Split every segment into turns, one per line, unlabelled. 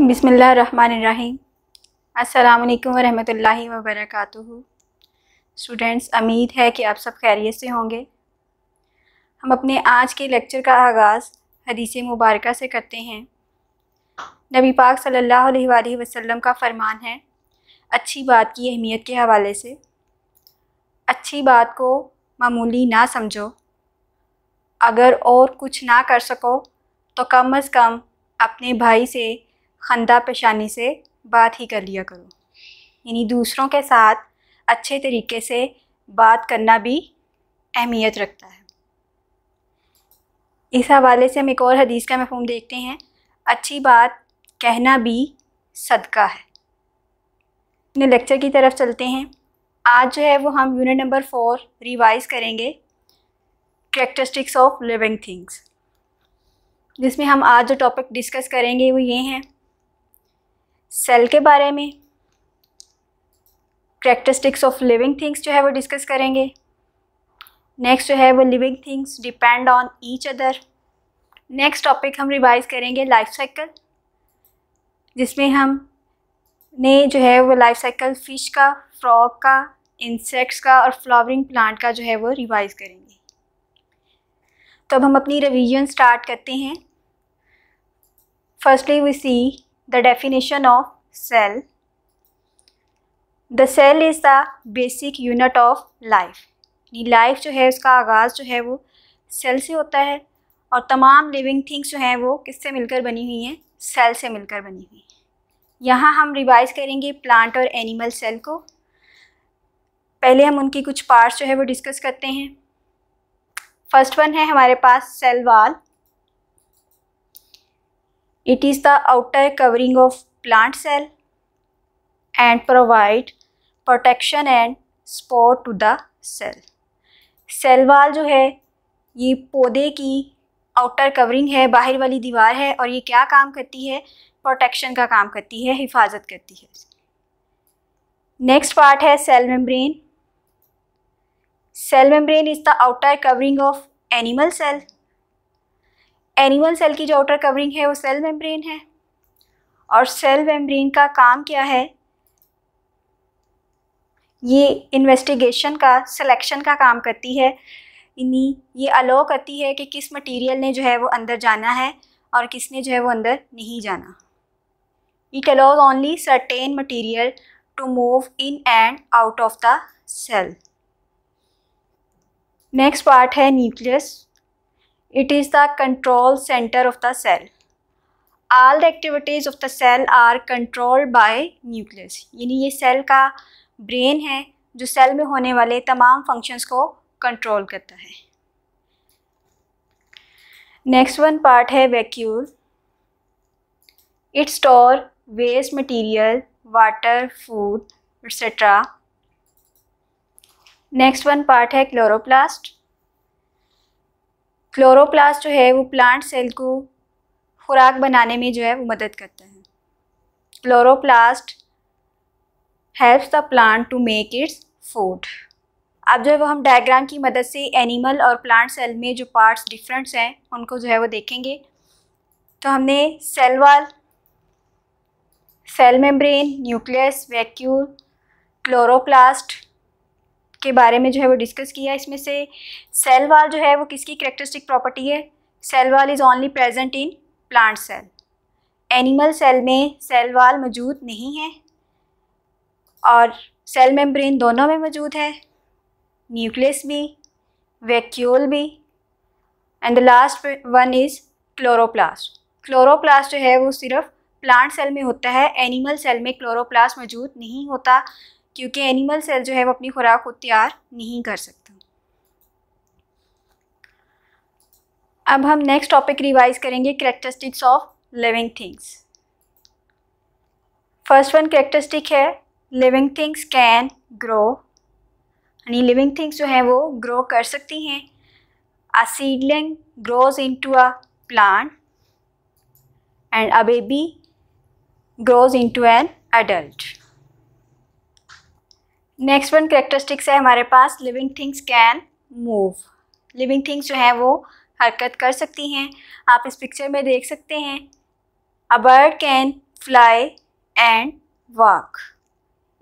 बिसमीम् अल्लाम वरहमल वबरक स्टूडेंट्स उम्मीद है कि आप सब खैरियत से होंगे हम अपने आज के लेक्चर का आगाज़ हदीस मुबारक से करते हैं नबी पाक सल्लल्लाहु अलैहि वसल्लम का फ़रमान है अच्छी बात की अहमियत के हवाले से अच्छी बात को मामूली ना समझो अगर और कुछ ना कर सको तो कम अज़ कम अपने भाई से खंदा पेशानी से बात ही कर लिया करो यानी दूसरों के साथ अच्छे तरीके से बात करना भी अहमियत रखता है इस हवाले से हम एक और हदीस का मफहम देखते हैं अच्छी बात कहना भी सदका है अपने लेक्चर की तरफ चलते हैं आज जो है वो हम यूनिट नंबर फोर रिवाइज करेंगे करेक्टरिस्टिक्स ऑफ लिविंग थिंग्स जिसमें हम आज जो टॉपिक डिस्कस करेंगे वो ये हैं सेल के बारे में करेक्टरिस्टिक्स ऑफ लिविंग थिंग्स जो है वो डिस्कस करेंगे नेक्स्ट जो है वो living things depend on each other next topic हम रिवाइज करेंगे लाइफ साइकिल जिसमें हम ने जो है वो लाइफ साइकिल फ़िश का फ्रॉग का इंसेक्ट्स का और फ्लावरिंग प्लांट का जो है वो रिवाइज़ करेंगे तो अब हम अपनी रिविजन स्टार्ट करते हैं firstly we see the definition of cell the cell is the basic unit of life यानी लाइफ जो है उसका आगाज़ जो है वो सेल से होता है और तमाम लिविंग थिंग्स जो हैं वो किससे मिलकर बनी हुई हैं सेल से मिलकर बनी हुई हैं यहाँ हम रिवाइज करेंगे प्लांट और एनिमल सेल को पहले हम उनकी कुछ पार्ट्स जो है वो डिस्कस करते हैं फर्स्ट वन है हमारे पास cell wall It is the outer covering of plant cell and provide protection and support to the cell. Cell wall जो है ये पौधे की आउटर कवरिंग है बाहर वाली दीवार है और ये क्या काम करती है प्रोटेक्शन का काम करती है हिफाजत करती है नेक्स्ट पार्ट है cell membrane cell membrane is the outer covering of animal cell animal cell की जो आउटर कवरिंग है वो सेल मेम्ब्रेन है और सेल मेम्ब्रेन का काम क्या है ये इन्वेस्टिगेशन का सिलेक्शन का काम करती है इन्हीं ये अलो करती है कि किस मटेरियल ने जो है वो अंदर जाना है और किसने जो है वो अंदर नहीं जाना it allows only certain material to move in and out of the cell next part है nucleus It is the control center of the cell. All the activities of the cell are controlled by nucleus. यानी ये cell का brain है जो cell में होने वाले तमाम functions को control करता है नेक्स्ट वन पार्ट है vacuole it store waste material water food etcetera next one part है क्लोरोप्लास्ट क्लोरोप्लास्ट जो है वो प्लांट सेल को खुराक बनाने में जो है वो मदद करता है chloroplast helps the plant to make its food अब जो है वो हम डायग्राम की मदद से एनिमल और प्लांट सेल में जो पार्ट्स डिफरेंट्स हैं उनको जो है वो देखेंगे तो हमने cell wall cell membrane nucleus vacuole chloroplast के बारे में जो है वो डिस्कस किया इसमें से सेल वाल जो है वो किसकी करेक्टरिस्टिक प्रॉपर्टी है cell wall is only present in plant cell animal cell में सेल वाल मौजूद नहीं है और सेल मेम्ब्रेन दोनों में मौजूद है न्यूक्लियस भी वैक्यूल भी and the last one is chloroplast chloroplast जो है वो सिर्फ प्लांट सेल में होता है एनिमल सेल में क्लोरोप्लास्ट मौजूद नहीं होता क्योंकि एनिमल सेल जो है वो अपनी खुराक को तैयार नहीं कर सकता अब हम नेक्स्ट टॉपिक रिवाइज करेंगे characteristics of living things first one characteristic है लिविंग थिंग्स कैन ग्रो यानी लिविंग थिंग्स जो हैं वो ग्रो कर सकती हैं grows into into a and a baby grows into an adult next one characteristics है हमारे पास living things can move living things जो हैं वो हरकत कर सकती हैं आप इस पिक्चर में देख सकते हैं a bird can fly and walk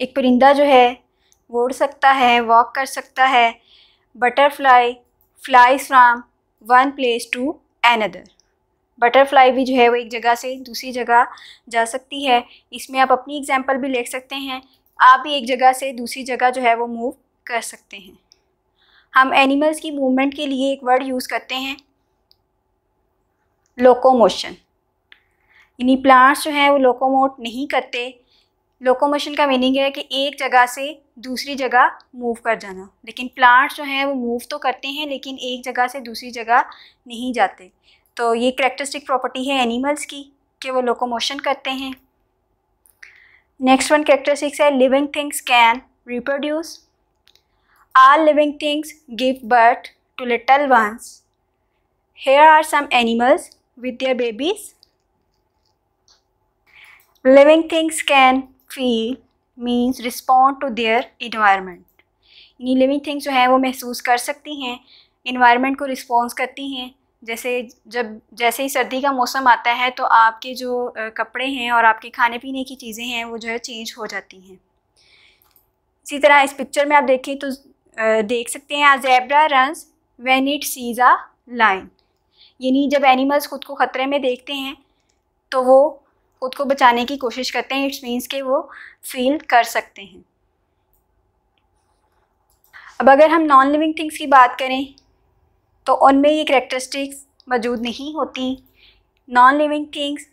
एक परिंदा जो है वो उड़ सकता है वॉक कर सकता है butterfly fly from one place to another butterfly भी जो है वो एक जगह से दूसरी जगह जा सकती है इसमें आप अपनी एग्जांपल भी ले सकते हैं आप भी एक जगह से दूसरी जगह जो है वो मूव कर सकते हैं हम एनिमल्स की मूवमेंट के लिए एक वर्ड यूज़ करते हैं लोकोमोशन यानी प्लांट्स जो हैं वो लोकोमोट नहीं करते लोकोमोशन का मीनिंग है कि एक जगह से दूसरी जगह मूव कर जाना लेकिन प्लांट्स जो हैं वो मूव तो करते हैं लेकिन एक जगह से दूसरी जगह नहीं जाते तो ये करेक्टरिस्टिक प्रॉपर्टी है एनिमल्स की कि वो लोकोमोशन करते हैं Next one characteristics are living things can reproduce. All living things give birth to little ones. Here are some animals with their babies. Living things can feel means respond to their environment. यानी living things जो हैं वो महसूस कर सकती हैं environment को response करती हैं जैसे जब जैसे ही सर्दी का मौसम आता है तो आपके जो कपड़े हैं और आपके खाने पीने की चीज़ें हैं वो जो है चेंज हो जाती हैं इसी तरह इस पिक्चर में आप देखें तो देख सकते हैं zebra runs when it sees lion यानी जब एनिमल्स खुद को ख़तरे में देखते हैं तो वो खुद को बचाने की कोशिश करते हैं इट्स मीन्स के वो फील कर सकते हैं अब अगर हम नॉन लिविंग थिंग्स की बात करें तो उनमें ये करेक्टरिस्टिक्स मौजूद नहीं होती non living things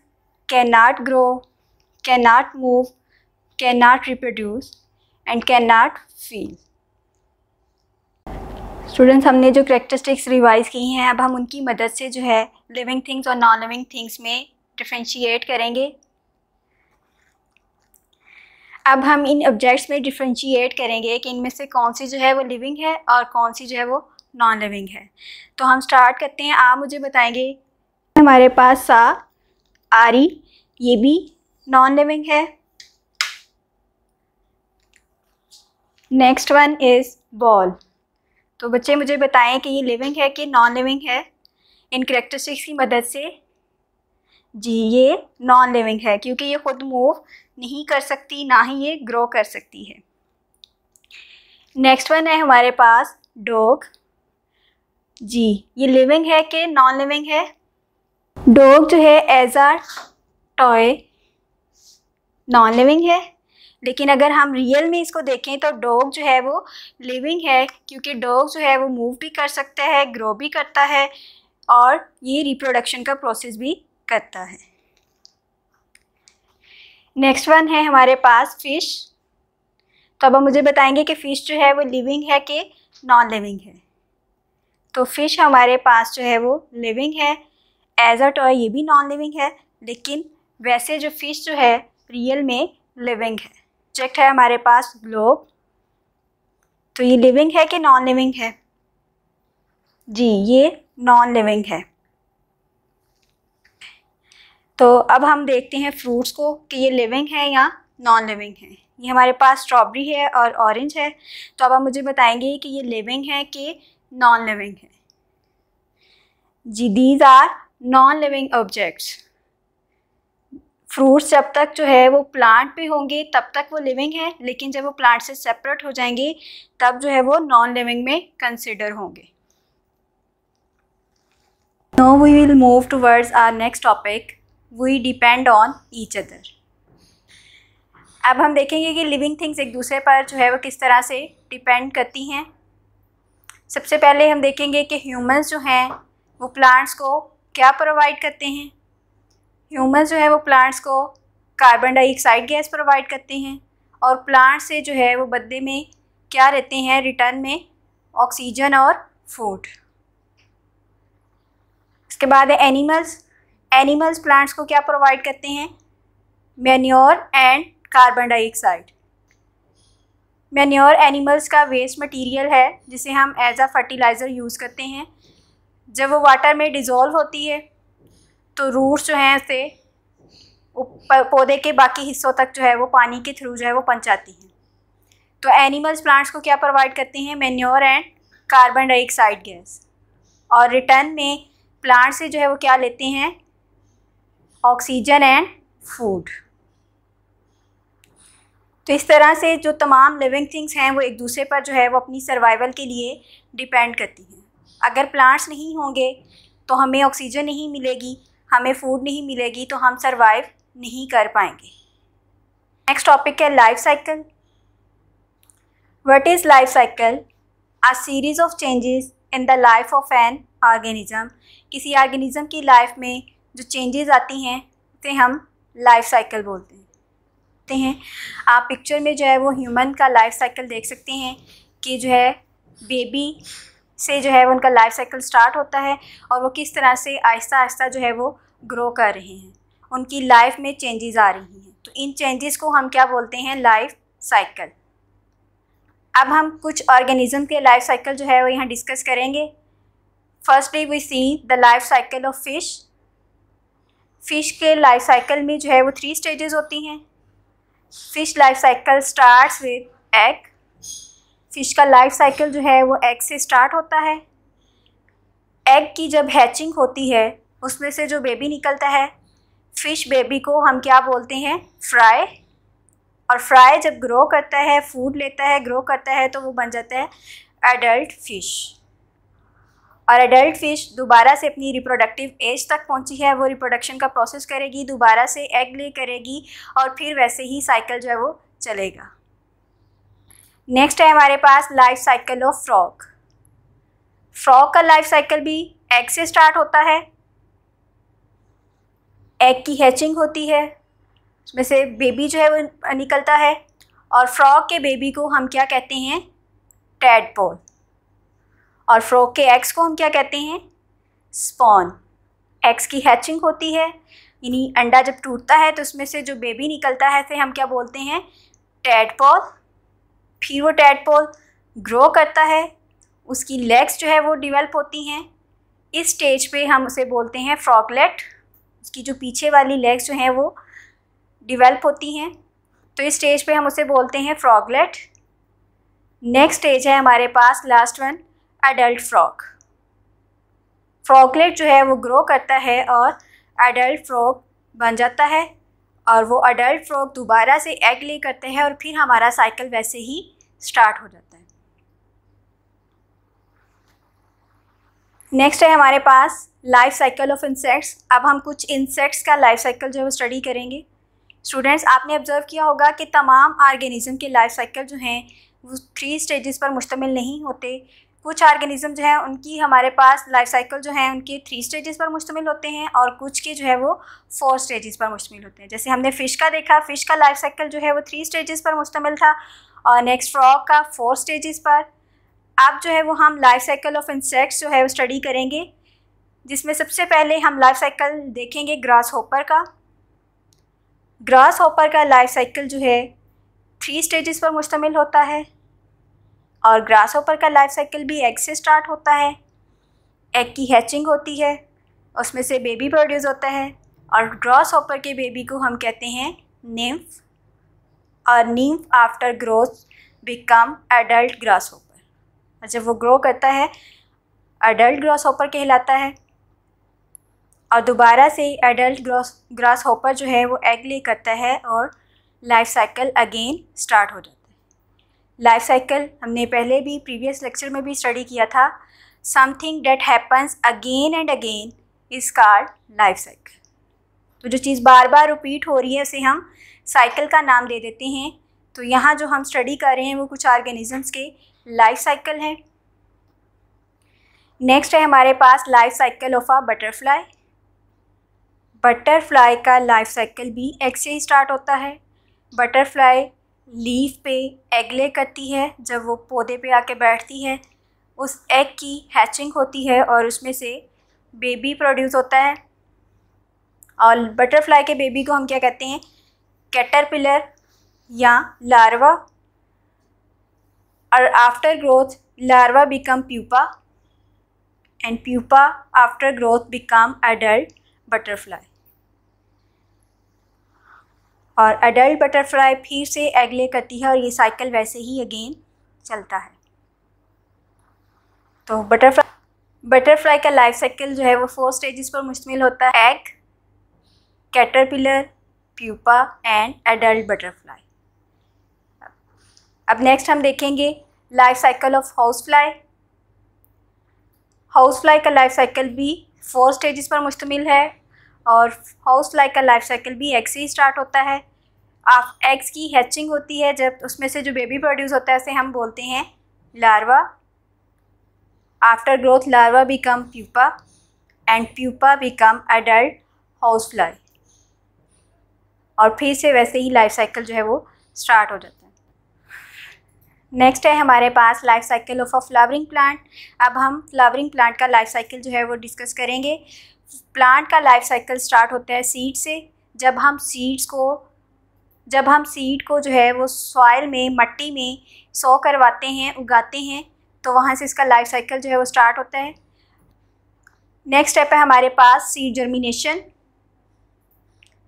can not grow can not move can not reproduce and can not feel students हमने जो करेक्टरिस्टिक्स रिवाइज की हैं अब हम उनकी मदद से जो है लिविंग थिंग्स और नॉन लिविंग थिंग्स में डिफ्रेंशिएट करेंगे अब हम इन ऑब्जेक्ट्स में डिफ्रेंशिएट करेंगे कि इनमें से कौन सी जो है वो लिविंग है और कौन सी जो है वो नॉन लिविंग है तो हम स्टार्ट करते हैं आप मुझे बताएंगे हमारे पास सा आरी ये भी नॉन लिविंग है नेक्स्ट वन इज़ बॉल तो बच्चे मुझे बताएं कि ये लिविंग है कि नॉन लिविंग है इन करेक्टरिस्टिक्स की मदद से जी ये नॉन लिविंग है क्योंकि ये ख़ुद मूव नहीं कर सकती ना ही ये ग्रो कर सकती है नेक्स्ट वन है हमारे पास डॉग जी ये लिविंग है कि नॉन लिविंग है डॉग जो है as our toy non living है लेकिन अगर हम रियल में इसको देखें तो डॉग जो है वो लिविंग है क्योंकि डॉग जो है वो मूव भी कर सकता है ग्रो भी करता है और ये रिप्रोडक्शन का प्रोसेस भी करता है नेक्स्ट वन है हमारे पास फ़िश तो अब मुझे बताएंगे कि फ़िश जो है वो लिविंग है कि नॉन लिविंग है तो फ़िश हमारे पास जो है वो लिविंग है एज अ टॉय ये भी नॉन लिविंग है लेकिन वैसे जो फ़िश जो है रियल में लिविंग है ऑब्जेक्ट है हमारे पास ग्लोब तो ये लिविंग है कि नॉन लिविंग है जी ये नॉन लिविंग है तो अब हम देखते हैं फ्रूट्स को कि ये लिविंग है या नॉन लिविंग है ये हमारे पास स्ट्रॉबेरी है और ऑरेंज है तो अब आप मुझे बताएंगे कि ये लिविंग है कि नॉन लिविंग है जी these are non living objects fruits जब तक जो है वो प्लांट पे होंगे तब तक वो लिविंग है लेकिन जब वो प्लांट से सेपरेट हो जाएंगे तब जो है वो नॉन लिविंग में कंसिडर होंगे no we will move towards our next topic we depend on each other अब हम देखेंगे कि लिविंग थिंग्स एक दूसरे पर जो है वो किस तरह से डिपेंड करती हैं सबसे पहले हम देखेंगे कि ह्यूमंस जो हैं वो प्लांट्स को क्या प्रोवाइड करते हैं ह्यूमंस जो हैं वो प्लांट्स को कार्बन डाइऑक्साइड गैस प्रोवाइड करते हैं और प्लांट्स से जो है वो बदले में क्या रहते हैं रिटर्न में ऑक्सीजन और फूड इसके बाद है एनिमल्स एनिमल्स प्लांट्स को क्या प्रोवाइड करते हैं manure and carbon dioxide manure animals का वेस्ट मटेरियल है जिसे हम एज आ फर्टिलाइज़र यूज़ करते हैं जब वो वाटर में डिज़ोल्व होती है तो रूट्स जो हैं इसे पौधे के बाकी हिस्सों तक जो है वो पानी के थ्रू जो है वो पहुँचाती हैं तो एनिमल्स प्लांट्स को क्या प्रोवाइड करते हैं manure and carbon dioxide gas और रिटर्न में प्लांट से जो है वो क्या लेते हैं ऑक्सीजन एंड फूड तो इस तरह से जो तमाम लिविंग थिंग्स हैं वो एक दूसरे पर जो है वो अपनी सर्वाइवल के लिए डिपेंड करती हैं अगर प्लांट्स नहीं होंगे तो हमें ऑक्सीजन नहीं मिलेगी हमें फूड नहीं मिलेगी तो हम सर्वाइव नहीं कर पाएंगे नेक्स्ट टॉपिक है life cycle what is life cycle a series of changes in the life of an organism किसी आर्गेनिज़म की लाइफ में जो चेंजेस आती हैं उसे हम लाइफ साइकिल बोलते हैं सकते हैं आप पिक्चर में जो है वो ह्यूमन का लाइफ साइकिल देख सकते हैं कि जो है बेबी से जो है वो उनका लाइफ साइकिल स्टार्ट होता है और वो किस तरह से आहिस्ता आहिस्ता जो है वो ग्रो कर रहे हैं उनकी लाइफ में चेंजेस आ रही हैं तो इन चेंजेस को हम क्या बोलते हैं लाइफ साइकिल अब हम कुछ ऑर्गेनिज्म के लाइफ साइकिल जो है वो यहाँ डिस्कस करेंगे firstly we see the life cycle of fish fish के लाइफ साइकिल में जो है वो थ्री स्टेजेस होती हैं fish life cycle start with egg fish का लाइफ साइकिल जो है वो एग से स्टार्ट होता है एग की जब हैचिंग होती है उसमें से जो बेबी निकलता है फ़िश बेबी को हम क्या बोलते हैं फ्राई और फ्राई जब ग्रो करता है फूड लेता है ग्रो करता है तो वो बन जाता है एडल्ट फ़िश और एडल्ट फ़िश दोबारा से अपनी रिप्रोडक्टिव एज तक पहुंची है वो रिप्रोडक्शन का प्रोसेस करेगी दोबारा से एग ले करेगी और फिर वैसे ही साइकिल जो है वो चलेगा नेक्स्ट है हमारे पास life cycle of frog frog का लाइफ साइकिल भी एग से स्टार्ट होता है एग की हैचिंग होती है उसमें से बेबी जो है वो निकलता है और फ्रॉक के बेबी को हम क्या कहते हैं टैडपोल और फ्रॉग के एग्स को हम क्या कहते हैं स्पॉन एग्स की हैचिंग होती है यानी अंडा जब टूटता है तो उसमें से जो बेबी निकलता है से हम क्या बोलते हैं टैडपॉल फिर वो टैडपॉल ग्रो करता है उसकी लेग्स जो है वो डिवेल्प होती हैं इस स्टेज पे हम उसे बोलते हैं फ्रॉकलेट उसकी जो पीछे वाली लेग्स जो हैं वो डिवेल्प होती हैं तो इस स्टेज पे हम उसे बोलते हैं फ्रॉगलेट नेक्स्ट स्टेज है हमारे पास last one adult frog froglet जो है वो ग्रो करता है और एडल्ट फ्रॉक बन जाता है और वो अडल्ट फ्रॉक दोबारा से एग ले करते हैं और फिर हमारा साइकिल वैसे ही स्टार्ट हो जाता है नेक्स्ट है हमारे पास लाइफ साइकिल ऑफ इंसेक्ट्स अब हम कुछ इंसेक्ट्स का लाइफ साइकिल जो है स्टडी करेंगे स्टूडेंट्स आपने ऑब्जर्व किया होगा कि तमाम ऑर्गेनिज्म के लाइफ साइकिल जो हैं वो थ्री स्टेजेस पर मुश्तमिल नहीं होते कुछ ऑर्गेनिज्म जो है उनकी हमारे पास लाइफ साइकिल जो है उनके थ्री स्टेजेस पर मुश्तमिल होते हैं और कुछ के जो है वो फोर स्टेजेस पर मुश्तमिल होते हैं जैसे हमने फ़िश का देखा फ़िश का लाइफ साइकिल जो है वो थ्री स्टेजेस पर मुश्तमिल था और नेक्स्ट फ्रॉग का फोर स्टेजेस पर अब जो है वो हम लाइफ साइकिल ऑफ इंसेक्ट्स जो है वो स्टडी करेंगे जिसमें सबसे पहले हम लाइफ साइकिल देखेंगे ग्रास होपर का ग्रास होपर का लाइफ साइकिल जो है थ्री स्टेजेस पर मुश्तमिल होता है और ग्रास ऑपर का लाइफ साइकिल भी एग से स्टार्ट होता है एग की हैचिंग होती है उसमें से बेबी प्रोड्यूस होता है और ग्रास ऑपर के बेबी को हम कहते हैं निम्फ और nymph after growth become adult grasshopper और जब वो ग्रो करता है एडल्ट ग्रास ऑपर कहलाता है और दोबारा से एडल्ट ग्रास ग्रास होपर जो है वो एग ले करता है और लाइफ साइकिल अगेन स्टार्ट हो जाता है लाइफ साइकिल हमने पहले भी प्रीवियस लेक्चर में भी स्टडी किया था something that happens again and again is called life cycle तो जो चीज़ बार बार रिपीट हो रही है उसे हम साइकिल का नाम दे देते हैं तो यहाँ जो हम स्टडी कर रहे हैं वो कुछ ऑर्गेनिजम्स के लाइफ साइकिल हैं नेक्स्ट है हमारे पास life cycle of a butterfly butterfly का लाइफ साइकिल भी एक्स से ही स्टार्ट होता है बटरफ्लाई लीफ पे एग ले करती है जब वो पौधे पे आके बैठती है उस एग की हैचिंग होती है और उसमें से बेबी प्रोड्यूस होता है और बटरफ्लाई के बेबी को हम क्या कहते हैं कैटरपिलर या लार्वा और after growth larva become pupa and pupa after growth become adult butterfly और अडल्ट बटरफ्लाई फिर से एग ले करती है और ये साइकिल वैसे ही अगेन चलता है तो बटरफ्लाई बटरफ्लाई का लाइफ साइकिल जो है वो फोर स्टेजेस पर मुश्तमिल होता है egg caterpillar pupa and adult butterfly अब नेक्स्ट हम देखेंगे life cycle of house fly house fly का लाइफ साइकिल भी फोर स्टेजेस पर मुश्तमिल है और हाउस फ्लाई का लाइफ साइकिल भी एग से ही स्टार्ट होता है एग्स की हैचिंग होती है जब उसमें से जो बेबी प्रोड्यूस होता है उसे हम बोलते हैं larva after growth larva become pupa and pupa become adult house fly और फिर से वैसे ही लाइफ साइकिल जो है वो स्टार्ट हो जाता है नेक्स्ट है हमारे पास life cycle of a flowering plant अब हम फ्लावरिंग प्लांट का लाइफ साइकिल जो है वो डिस्कस करेंगे प्लांट का लाइफ साइकिल स्टार्ट होता है सीड से जब हम सीड्स को जब हम सीड को जो है वो सॉयल में मट्टी में सो करवाते हैं उगाते हैं तो वहाँ से इसका लाइफ साइकिल जो है वो स्टार्ट होता है नेक्स्ट स्टेप है हमारे पास सीड जर्मिनेशन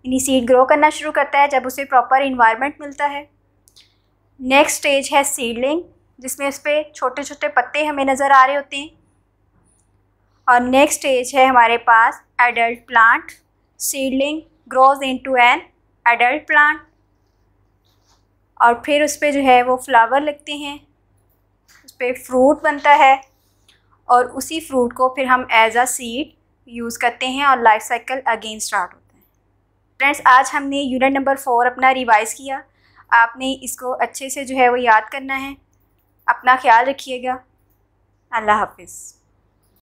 यानी सीड ग्रो करना शुरू करता है जब उसे प्रॉपर इन्वायरमेंट मिलता है नेक्स्ट स्टेज है सीडलिंग जिसमें इस पर छोटे छोटे पत्ते हमें नज़र आ रहे होते हैं और नेक्स्ट स्टेज है हमारे पास adult plant seedling grows into an adult plant और फिर उस पर जो है वो फ्लावर लगते हैं उस पर फ्रूट बनता है और उसी फ्रूट को फिर हम एज आ सीड यूज़ करते हैं और लाइफ साइकिल अगेन स्टार्ट होता है फ्रेंड्स आज हमने यूनिट नंबर फोर अपना रिवाइज़ किया आपने इसको अच्छे से जो है वो याद करना है अपना ख्याल रखिएगा अल्लाह हाफिज़